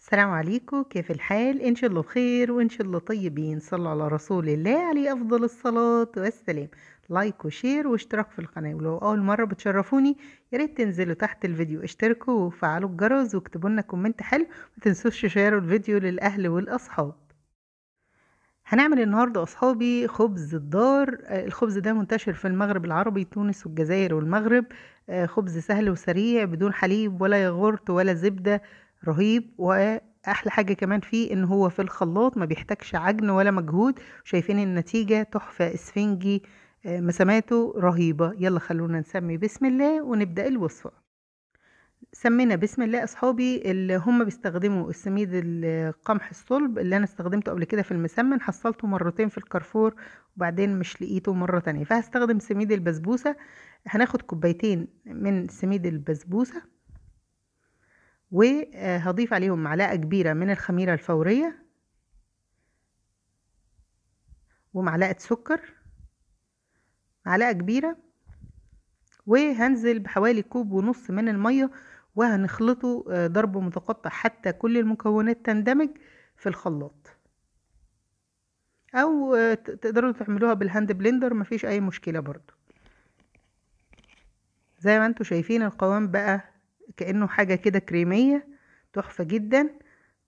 السلام عليكم كيف الحال ان شاء الله بخير وان شاء الله طيبين صلوا على رسول الله عليه افضل الصلاه والسلام لايك وشير واشتراك في القناه ولو اول مره بتشرفوني يا ريت تنزلوا تحت الفيديو اشتركوا وفعلوا الجرس واكتبوا لنا كومنت حلو ما تنسوش تشيروا الفيديو للاهل والاصحاب هنعمل النهاردة أصحابي خبز الدار الخبز ده منتشر في المغرب العربي تونس والجزائر والمغرب آه، خبز سهل وسريع بدون حليب ولا يغورت ولا زبدة رهيب واحلى حاجه كمان فيه ان هو في الخلاط ما بيحتاجش عجن ولا مجهود شايفين النتيجه تحفه اسفنجي آه، مساماته رهيبه يلا خلونا نسمي بسم الله ونبدا الوصفه سمينا بسم الله اصحابي اللي هم بيستخدموا السميد القمح الصلب اللي انا استخدمته قبل كده في المسمن حصلته مرتين في الكارفور وبعدين مش لقيته مره تانية فهستخدم سميد البسبوسه هناخد كوبايتين من سميد البسبوسه وهضيف عليهم معلقة كبيرة من الخميرة الفورية ومعلقة سكر معلقة كبيرة وهنزل بحوالي كوب ونص من المية وهنخلطه آه، ضرب متقطع حتى كل المكونات تندمج في الخلاط او آه، تقدروا تعملوها بالهاند بلندر مفيش اي مشكلة برضو زي ما انتوا شايفين القوام بقى كأنه حاجة كده كريمية تحفة جدا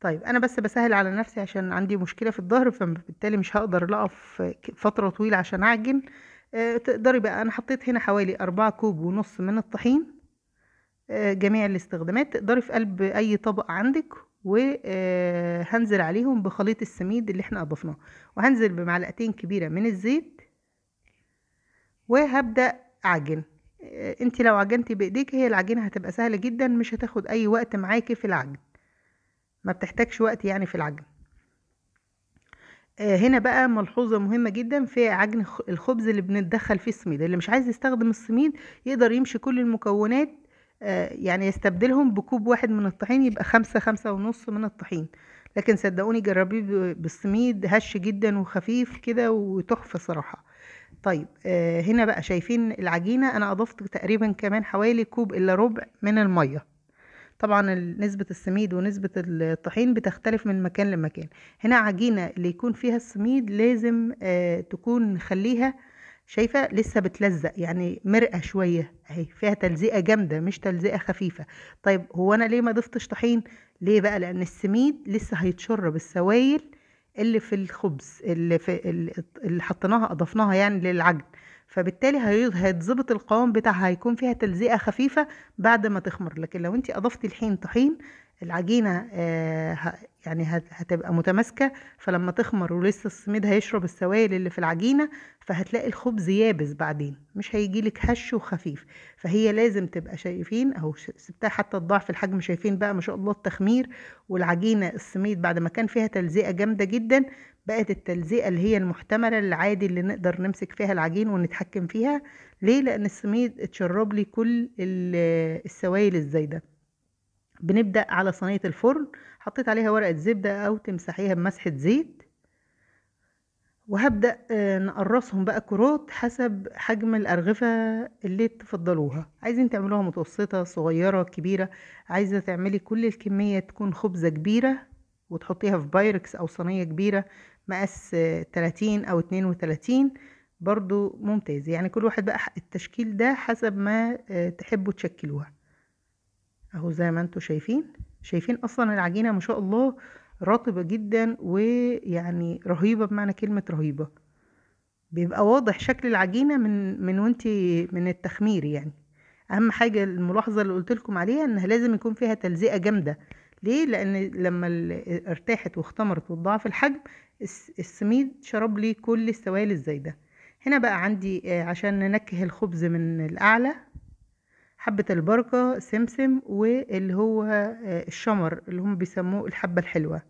طيب انا بس بسهل على نفسي عشان عندي مشكله في الظهر فبالتالي مش هقدر اقف فتره طويله عشان اعجن أه تقدري بقى انا حطيت هنا حوالي أربعة كوب ونص من الطحين أه جميع الاستخدامات تقدري في قلب اي طبق عندك وهنزل آه، عليهم بخليط السميد اللي احنا اضفناه وهنزل بمعلقتين كبيره من الزيت وهبدا اعجن آه، انت لو عجنتي بايديك هي العجينه هتبقى سهله جدا مش هتاخد اي وقت معاكي في العجن ما بتحتاجش وقت يعني في العجن آه، هنا بقى ملحوظه مهمه جدا في عجن الخبز اللي بندخل فيه السميد اللي مش عايز يستخدم السميد يقدر يمشي كل المكونات آه، يعني يستبدلهم بكوب واحد من الطحين يبقى خمسة خمسة ونص من الطحين لكن صدقوني جربيه بالسميد هش جدا وخفيف كده وتحفة صراحة طيب آه، هنا بقى شايفين العجينة أنا أضفت تقريبا كمان حوالي كوب إلا ربع من المية طبعا نسبة السميد ونسبة الطحين بتختلف من مكان لمكان هنا عجينة اللي يكون فيها السميد لازم آه، تكون خليها شايفة لسه بتلزق يعني مرقة شوية اهي فيها تلزيقة جامدة مش تلزيقة خفيفة طيب هو أنا ليه ما ضفتش طحين ليه بقى لأن السميد لسه هيتشرب السوائل اللي في الخبز اللي, في اللي حطيناها اضفناها يعني للعجن فبالتالي هيتظبط القوام بتاعها هيكون فيها تلزيقه خفيفه بعد ما تخمر لكن لو انت اضفتي الحين طحين العجينة آه، يعني هتبقى متماسكة فلما تخمر ولسه السميد هيشرب السوائل اللي في العجينة فهتلاقي الخبز يابس بعدين مش هيجيلك هش وخفيف فهي لازم تبقى شايفين او سبتها حتى تضاعف الحجم شايفين بقى ما شاء الله التخمير والعجينة السميد بعد ما كان فيها تلزيقة جامدة جدا بقت التلزيقة اللي هي المحتملة العادي اللي نقدر نمسك فيها العجين ونتحكم فيها ليه لأن السميد اتشرب لي كل السوائل الزايدة بنبدأ على صينية الفرن حطيت عليها ورقة زبدة أو تمسحيها بمسحة زيت وهبدأ آه، نقرصهم بقى كرات حسب حجم الأرغفة اللي تفضلوها عايزين تعملوها متوسطة صغيرة كبيرة عايزة تعملي كل الكمية تكون خبزة كبيرة وتحطيها في بايركس أو صينية كبيرة مقاس 30 آه، أو 32 برضو ممتاز يعني كل واحد بقى التشكيل ده حسب ما آه، تحبوا تشكلوها اهو زي ما انتم شايفين شايفين اصلا العجينه ما شاء الله رطبه جدا ويعني رهيبه بمعنى كلمه رهيبه بيبقى واضح شكل العجينه من من وانت من التخمير يعني اهم حاجه الملاحظه اللي قلت لكم عليها انها لازم يكون فيها تلزيقه جامده ليه لان لما ارتاحت واختمرت واتضاعف الحجم السميد شرب لي كل السوائل الزايده هنا بقى عندي آه، عشان ننكه الخبز من الاعلى حبة البركة سمسم واللي هو آه، الشمر اللي هم بيسموه الحبة الحلوة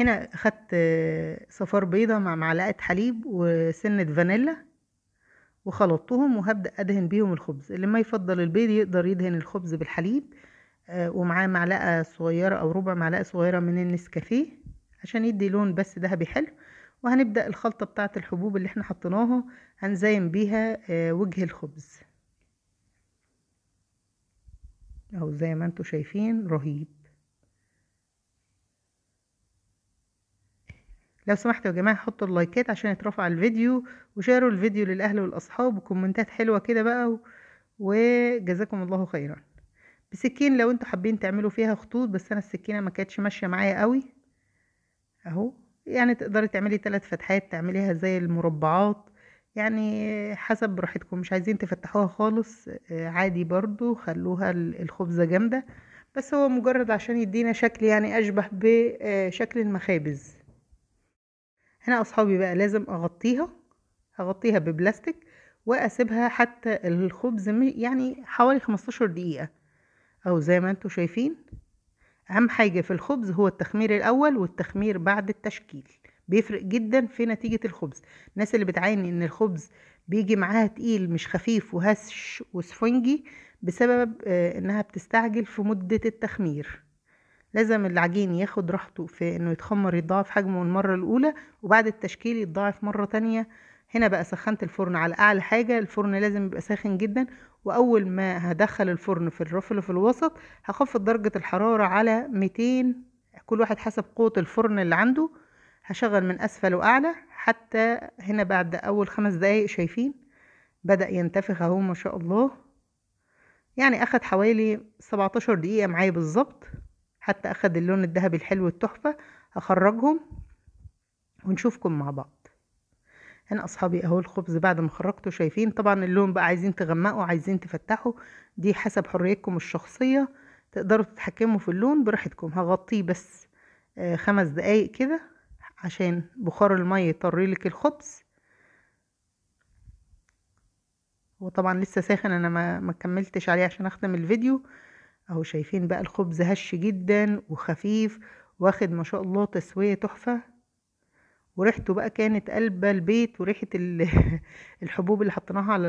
هنا خدت آه، صفار بيضة مع معلقة حليب وسنة فانيلا وخلطتهم وهبدأ أدهن بيهم الخبز اللي ما يفضل البيض يقدر يدهن الخبز بالحليب آه، ومعاه معلقة صغيرة أو ربع معلقة صغيرة من النسكافيه عشان يدي لون بس ذهبي حلو وهنبدأ الخلطة بتاعة الحبوب اللي احنا حطيناها هنزين بيها آه، وجه الخبز اهو زي ما انتوا شايفين رهيب لو سمحتوا يا جماعه حطوا اللايكات عشان يترفع الفيديو وشاروا الفيديو للاهل والاصحاب وكومنتات حلوه كده بقى وجزاكم الله خيرا بسكين لو انتوا حابين تعملوا فيها خطوط بس انا السكينه ما كانتش ماشيه معايا قوي اهو يعني تقدري تعملي ثلاث فتحات تعمليها زي المربعات يعني حسب براحتكم مش عايزين تفتحوها خالص آه، عادي برضو خلوها الخبزة جامدة بس هو مجرد عشان يدينا شكل يعني أشبه بشكل آه، المخابز هنا أصحابي بقى لازم أغطيها هغطيها ببلاستيك وأسيبها حتى الخبز يعني حوالي 15 دقيقة أو زي ما انتوا شايفين أهم حاجة في الخبز هو التخمير الأول والتخمير بعد التشكيل بيفرق جدا في نتيجة الخبز الناس اللي بتعاني ان الخبز بيجي معاها تقيل مش خفيف وهش وسفنجي بسبب آه، انها بتستعجل في مدة التخمير لازم العجين ياخد راحته في انه يتخمر يتضاعف حجمه المرة الاولى وبعد التشكيل يتضاعف مرة تانية هنا بقى سخنت الفرن على اعلى حاجة الفرن لازم يبقى ساخن جدا واول ما هدخل الفرن في الرفل في الوسط هخفض درجة الحرارة على 200 كل واحد حسب قوة الفرن اللي عنده هشغل من أسفل وأعلى حتى هنا بعد أول خمس دقايق شايفين بدأ ينتفخ أهو ما شاء الله يعني أخد حوالي 17 دقيقة معايا بالظبط حتى أخد اللون الذهبي الحلو التحفة هخرجهم ونشوفكم مع بعض هنا أصحابي أهو الخبز بعد ما خرجته شايفين طبعا اللون بقى عايزين تغمقوا عايزين تفتحوا دي حسب حريتكم الشخصية تقدروا تتحكموا في اللون براحتكم هغطيه بس آه، خمس دقايق كده عشان بخار المية يطري لك الخبز وطبعا لسه ساخن انا ما, ما كملتش عليه عشان اختم الفيديو اهو شايفين بقى الخبز هش جدا وخفيف واخد ما شاء الله تسوية تحفة وريحته بقى كانت قلبة البيت وريحة الحبوب اللي حطيناها على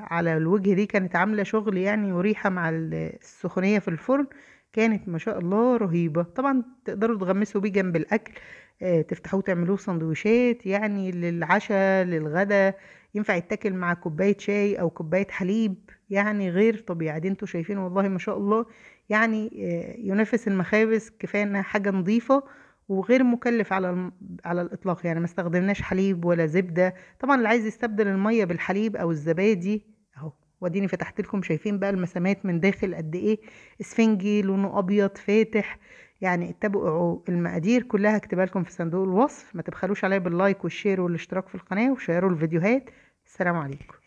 على الوجه دي كانت عاملة شغل يعني وريحة مع السخونية في الفرن كانت ما شاء الله رهيبة طبعا تقدروا تغمسوا بيه جنب الأكل آه، تفتحوه تعملوه سندوتشات يعني للعشاء للغدا ينفع يتاكل مع كوبايه شاي او كوبايه حليب يعني غير طبيعي دي انتوا شايفين والله ما شاء الله يعني آه، ينافس المخابز كفايه انها حاجه نظيفه وغير مكلف على على الاطلاق يعني ما استخدمناش حليب ولا زبده طبعا اللي عايز يستبدل الميه بالحليب او الزبادي اهو واديني فتحت لكم شايفين بقى المسامات من داخل قد ايه اسفنجي لونه ابيض فاتح يعني اتبعوا المقادير كلها اكتبها لكم في صندوق الوصف ما تبخلوش عليا باللايك والشير والاشتراك في القناة وشيروا الفيديوهات السلام عليكم